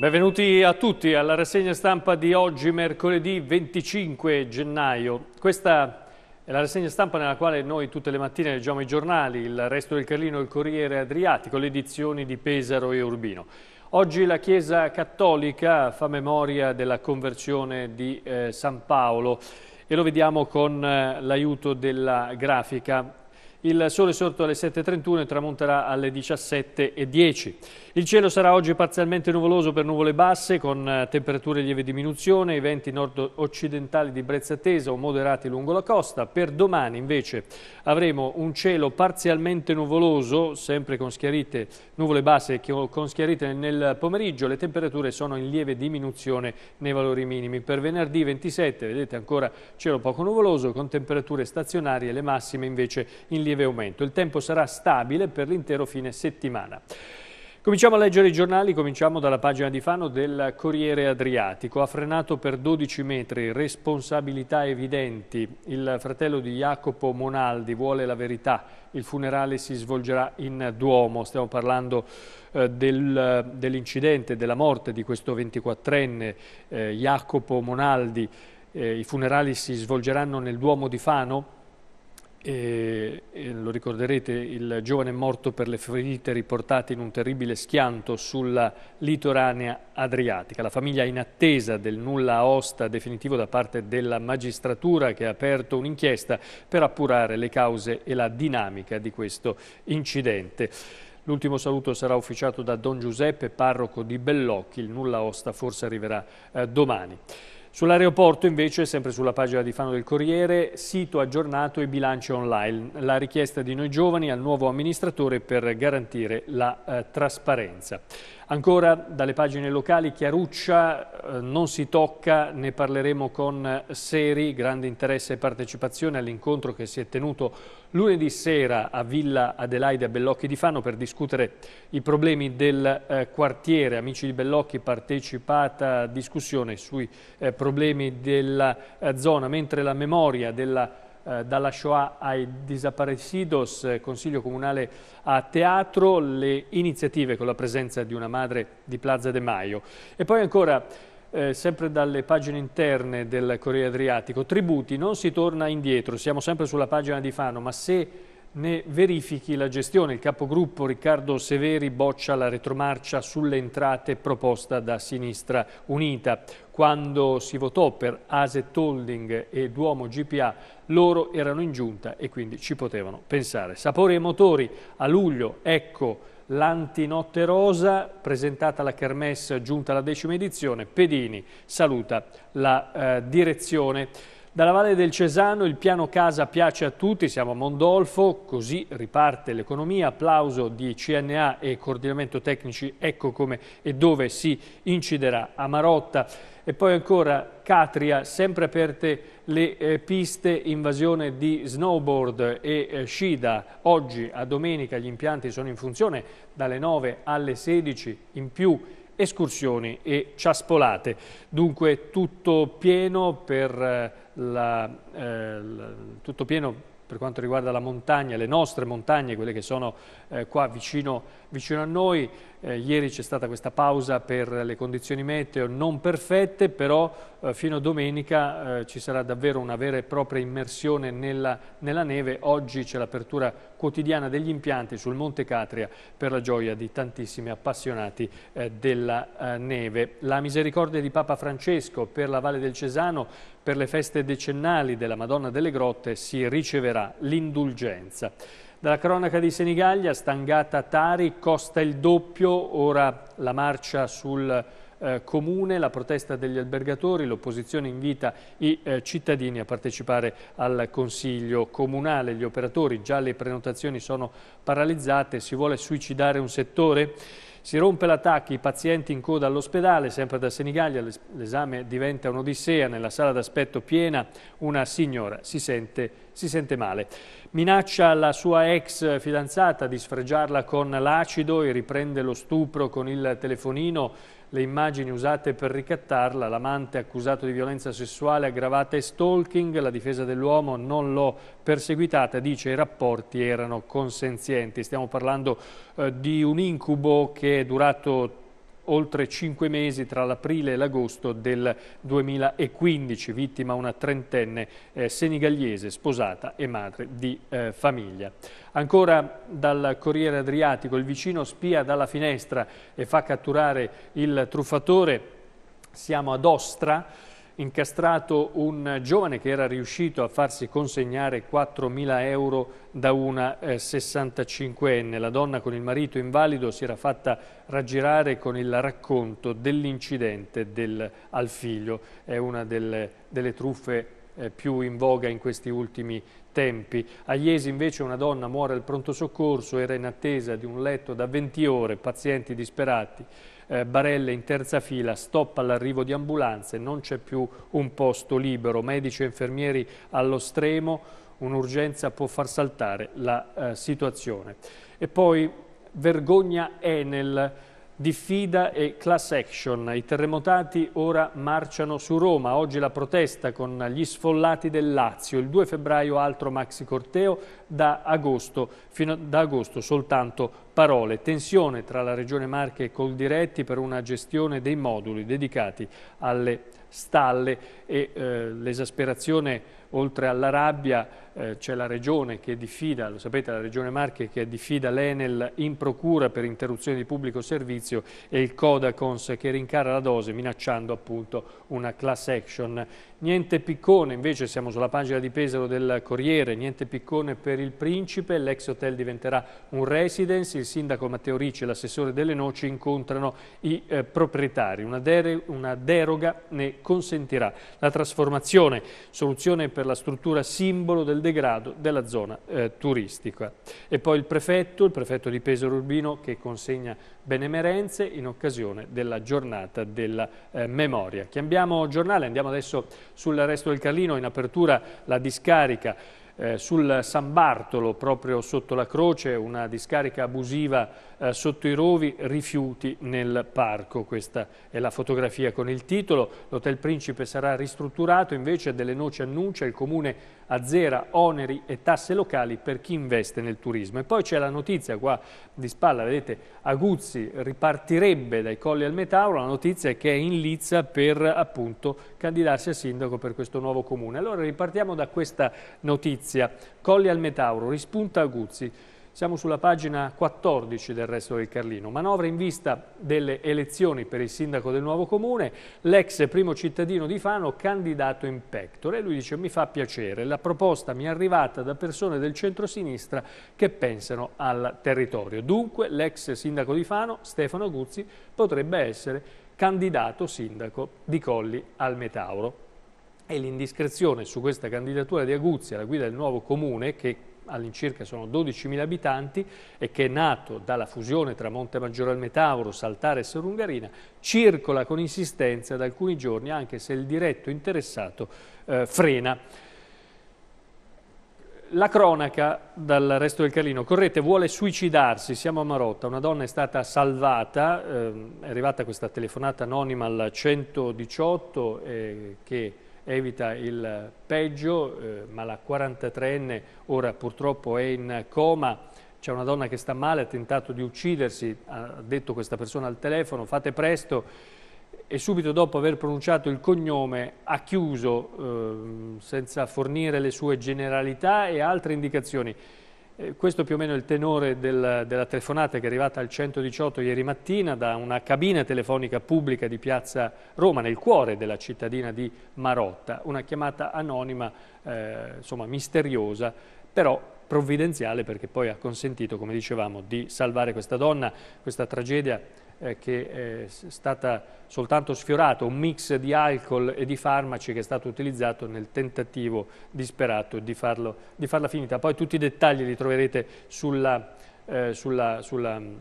Benvenuti a tutti alla rassegna stampa di oggi, mercoledì 25 gennaio. Questa è la rassegna stampa nella quale noi tutte le mattine leggiamo i giornali, il resto del Carlino, il Corriere Adriatico, le edizioni di Pesaro e Urbino. Oggi la Chiesa Cattolica fa memoria della conversione di eh, San Paolo e lo vediamo con eh, l'aiuto della grafica. Il sole sorto alle 7.31 e tramonterà alle 17.10. Il cielo sarà oggi parzialmente nuvoloso per nuvole basse con eh, temperature lieve diminuzione, i venti nord-occidentali di brezza tesa o moderati lungo la costa. Per domani invece avremo un cielo parzialmente nuvoloso, sempre con schiarite, nuvole basse con schiarite nel pomeriggio. Le temperature sono in lieve diminuzione nei valori minimi. Per venerdì 27, vedete ancora cielo poco nuvoloso con temperature stazionarie, le massime invece in lieve lieve aumento. Il tempo sarà stabile per l'intero fine settimana. Cominciamo a leggere i giornali, cominciamo dalla pagina di Fano del Corriere Adriatico. Ha frenato per 12 metri, responsabilità evidenti. Il fratello di Jacopo Monaldi vuole la verità. Il funerale si svolgerà in Duomo. Stiamo parlando eh, del, dell'incidente, della morte di questo 24enne eh, Jacopo Monaldi. Eh, I funerali si svolgeranno nel Duomo di Fano e, e lo ricorderete, il giovane è morto per le ferite riportate in un terribile schianto sulla litoranea adriatica. La famiglia è in attesa del nulla osta definitivo da parte della magistratura che ha aperto un'inchiesta per appurare le cause e la dinamica di questo incidente. L'ultimo saluto sarà ufficiato da Don Giuseppe, parroco di Bellocchi. Il nulla osta forse arriverà eh, domani. Sull'aeroporto invece, sempre sulla pagina di Fano del Corriere, sito aggiornato e bilancio online, la richiesta di noi giovani al nuovo amministratore per garantire la eh, trasparenza. Ancora dalle pagine locali, Chiaruccia eh, non si tocca, ne parleremo con Seri, grande interesse e partecipazione all'incontro che si è tenuto lunedì sera a Villa Adelaide a Bellocchi di Fano per discutere i problemi del eh, quartiere. Amici di Bellocchi, partecipata discussione sui eh, problemi della eh, zona, mentre la memoria della eh, dalla Shoah ai desaparecidos, eh, Consiglio Comunale a Teatro, le iniziative con la presenza di una madre di Plaza De Maio. E poi ancora, eh, sempre dalle pagine interne del Corriere Adriatico, tributi, non si torna indietro, siamo sempre sulla pagina di Fano, ma se ne verifichi la gestione. Il capogruppo Riccardo Severi boccia la retromarcia sulle entrate proposta da Sinistra Unita. Quando si votò per Aset Holding e Duomo GPA, loro erano in giunta e quindi ci potevano pensare. Sapore e motori, a luglio, ecco l'antinotte rosa, presentata alla Kermesse giunta alla decima edizione, Pedini saluta la eh, direzione. Dalla Valle del Cesano il piano casa piace a tutti, siamo a Mondolfo, così riparte l'economia, applauso di CNA e coordinamento tecnici, ecco come e dove si inciderà a Marotta. E poi ancora Catria, sempre aperte le eh, piste, invasione di snowboard e eh, scia. Oggi a domenica gli impianti sono in funzione dalle 9 alle 16 in più escursioni e ciaspolate. Dunque tutto pieno per... Eh, la, eh, la, tutto pieno per quanto riguarda la montagna, le nostre montagne, quelle che sono eh, qua vicino, vicino, a noi, eh, ieri c'è stata questa pausa per le condizioni meteo non perfette, però eh, fino a domenica eh, ci sarà davvero una vera e propria immersione nella, nella neve. Oggi c'è l'apertura quotidiana degli impianti sul Monte Catria per la gioia di tantissimi appassionati eh, della eh, neve. La misericordia di Papa Francesco per la Valle del Cesano per le feste decennali della Madonna delle Grotte si riceverà l'indulgenza. Dalla cronaca di Senigallia, stangata Tari, costa il doppio, ora la marcia sul eh, comune, la protesta degli albergatori, l'opposizione invita i eh, cittadini a partecipare al consiglio comunale, gli operatori, già le prenotazioni sono paralizzate, si vuole suicidare un settore? Si rompe l'attacco, i pazienti in coda all'ospedale, sempre da Senigallia, l'esame diventa un'odissea, nella sala d'aspetto piena una signora si sente, si sente male. Minaccia la sua ex fidanzata di sfregiarla con l'acido e riprende lo stupro con il telefonino le immagini usate per ricattarla, l'amante accusato di violenza sessuale aggravata e stalking, la difesa dell'uomo non l'ho perseguitata, dice i rapporti erano consenzienti. Stiamo parlando eh, di un incubo che è durato oltre cinque mesi tra l'aprile e l'agosto del 2015, vittima una trentenne eh, senigaliese sposata e madre di eh, famiglia. Ancora dal Corriere Adriatico il vicino spia dalla finestra e fa catturare il truffatore. Siamo ad Ostra incastrato un giovane che era riuscito a farsi consegnare 4.000 euro da una eh, 65enne. La donna con il marito invalido si era fatta raggirare con il racconto dell'incidente del, al figlio. È una delle, delle truffe eh, più in voga in questi ultimi tempi. A Iesi invece una donna muore al pronto soccorso, era in attesa di un letto da 20 ore, pazienti disperati eh, Barella in terza fila, stop all'arrivo di ambulanze, non c'è più un posto libero, medici e infermieri allo stremo, un'urgenza può far saltare la eh, situazione. E poi vergogna Enel diffida e class action. I terremotati ora marciano su Roma. Oggi la protesta con gli sfollati del Lazio. Il 2 febbraio altro maxi corteo da agosto, fino, da agosto soltanto parole. Tensione tra la Regione Marche e Coldiretti per una gestione dei moduli dedicati alle stalle e eh, l'esasperazione oltre alla rabbia eh, c'è la regione che diffida, lo sapete la regione Marche che diffida l'Enel in procura per interruzione di pubblico servizio e il Codacons che rincara la dose minacciando appunto una class action. Niente piccone invece, siamo sulla pagina di Pesaro del Corriere, niente piccone per il Principe, l'ex hotel diventerà un residence, il sindaco Matteo Ricci e l'assessore delle noci incontrano i eh, proprietari, una, una deroga ne consentirà la trasformazione, soluzione per per la struttura simbolo del degrado della zona eh, turistica. E poi il prefetto, il prefetto di Pesaro Urbino che consegna benemerenze in occasione della giornata della eh, memoria. Cambiamo giornale, andiamo adesso sul resto del Carlino, in apertura la discarica eh, sul San Bartolo, proprio sotto la croce, una discarica abusiva eh, sotto i rovi rifiuti nel parco. Questa è la fotografia con il titolo. L'Hotel Principe sarà ristrutturato, invece delle noci annuncia il comune azzera oneri e tasse locali per chi investe nel turismo. E poi c'è la notizia qua di spalla, vedete Aguzzi ripartirebbe dai Colli al Metauro, la notizia è che è in lizza per appunto candidarsi a sindaco per questo nuovo comune. Allora ripartiamo da questa notizia, Colli al Metauro, rispunta Aguzzi. Siamo sulla pagina 14 del resto del Carlino. Manovra in vista delle elezioni per il sindaco del nuovo comune, l'ex primo cittadino di Fano candidato in pectore. Lui dice mi fa piacere, la proposta mi è arrivata da persone del centro-sinistra che pensano al territorio. Dunque l'ex sindaco di Fano, Stefano Guzzi, potrebbe essere candidato sindaco di Colli al Metauro e l'indiscrezione su questa candidatura di Aguzzi alla guida del nuovo comune che all'incirca sono 12.000 abitanti e che è nato dalla fusione tra Monte Maggiore al Metauro, Saltare e Serungarina, circola con insistenza da alcuni giorni anche se il diretto interessato eh, frena. La cronaca dal resto del Carlino. Correte vuole suicidarsi, siamo a Marotta, una donna è stata salvata, eh, è arrivata questa telefonata anonima al 118 eh, che evita il peggio, eh, ma la 43enne ora purtroppo è in coma, c'è una donna che sta male, ha tentato di uccidersi, ha detto questa persona al telefono, fate presto, e subito dopo aver pronunciato il cognome ha chiuso eh, senza fornire le sue generalità e altre indicazioni. Eh, questo è più o meno il tenore del, della telefonata che è arrivata al 118 ieri mattina da una cabina telefonica pubblica di Piazza Roma, nel cuore della cittadina di Marotta. Una chiamata anonima, eh, insomma misteriosa, però provvidenziale perché poi ha consentito, come dicevamo, di salvare questa donna, questa tragedia eh, che è eh, stata soltanto sfiorata, un mix di alcol e di farmaci che è stato utilizzato nel tentativo disperato di, farlo, di farla finita. Poi tutti i dettagli li troverete sulla, eh, sulla, sulla mm,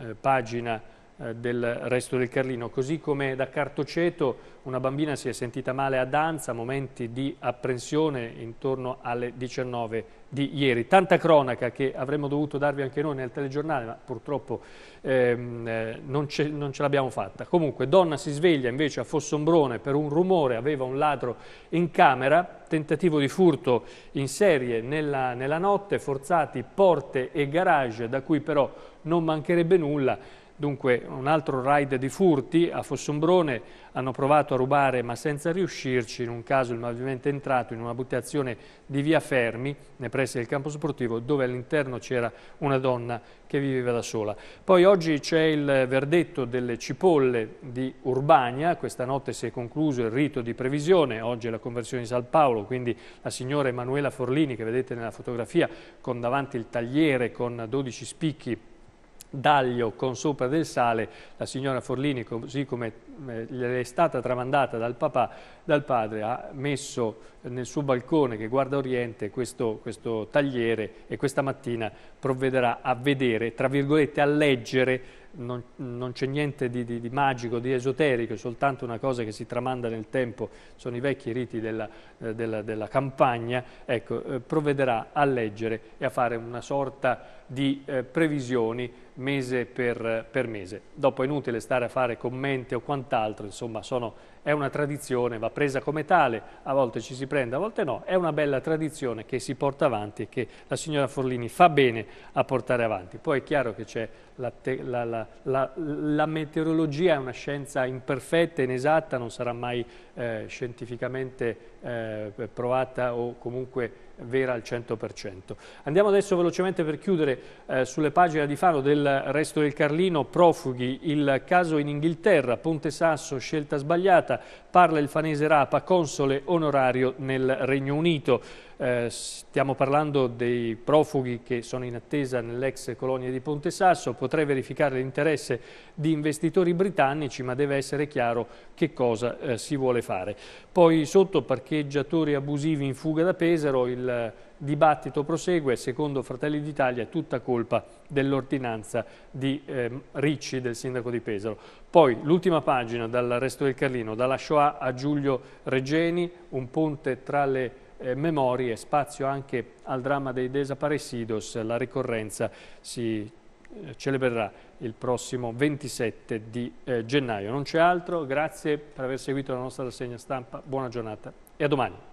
eh, pagina eh, del resto del Carlino. Così come da Cartoceto una bambina si è sentita male a danza, momenti di apprensione intorno alle 19 di ieri. Tanta cronaca che avremmo dovuto darvi anche noi nel telegiornale, ma purtroppo ehm, eh, non, ce, non ce l'abbiamo fatta. Comunque, donna si sveglia invece a Fossombrone per un rumore, aveva un ladro in camera, tentativo di furto in serie nella, nella notte, forzati porte e garage, da cui però non mancherebbe nulla Dunque un altro raid di furti a Fossombrone, hanno provato a rubare ma senza riuscirci, in un caso il malvivente è entrato in un'abitazione di via Fermi, nei pressi del campo sportivo, dove all'interno c'era una donna che viveva da sola. Poi oggi c'è il verdetto delle cipolle di Urbania, questa notte si è concluso il rito di previsione, oggi è la conversione di San Paolo, quindi la signora Emanuela Forlini che vedete nella fotografia con davanti il tagliere con 12 spicchi d'aglio con sopra del sale, la signora Forlini, così come eh, le è stata tramandata dal papà, dal padre ha messo nel suo balcone che guarda oriente questo, questo tagliere e questa mattina provvederà a vedere, tra virgolette a leggere, non, non c'è niente di, di, di, magico, di esoterico, è soltanto una cosa che si tramanda nel tempo, sono i vecchi riti della, eh, della, della campagna, ecco, eh, provvederà a leggere e a fare una sorta di eh, previsioni mese per, per mese. Dopo è inutile stare a fare commenti o quant'altro, insomma sono è una tradizione, va presa come tale, a volte ci si prende, a volte no, è una bella tradizione che si porta avanti e che la signora Forlini fa bene a portare avanti. Poi è chiaro che c'è la, la, la, la, meteorologia è una scienza imperfetta, inesatta, non sarà mai eh, scientificamente eh, provata o comunque vera al 100%. Andiamo adesso velocemente per chiudere eh, sulle pagine di Faro del resto del Carlino, profughi, il caso in Inghilterra, Ponte Sasso, scelta sbagliata, parla il fanese Rapa, console onorario nel Regno Unito. Eh, stiamo parlando dei profughi che sono in attesa nell'ex colonia di Ponte Sasso, potrei verificare l'interesse di investitori britannici, ma deve essere chiaro che cosa eh, si vuole fare. Poi sotto parcheggiatori abusivi in fuga da Pesaro, il dibattito prosegue, secondo Fratelli d'Italia è tutta colpa dell'ordinanza di eh, Ricci, del sindaco di Pesaro. Poi l'ultima pagina dall'arresto del Carlino, dalla Shoah a Giulio Regeni, un ponte tra le eh, memorie, spazio anche al dramma dei desaparecidos, la ricorrenza si eh, celebrerà il prossimo 27 di eh, gennaio. Non c'è altro, grazie per aver seguito la nostra rassegna stampa, buona giornata e a domani.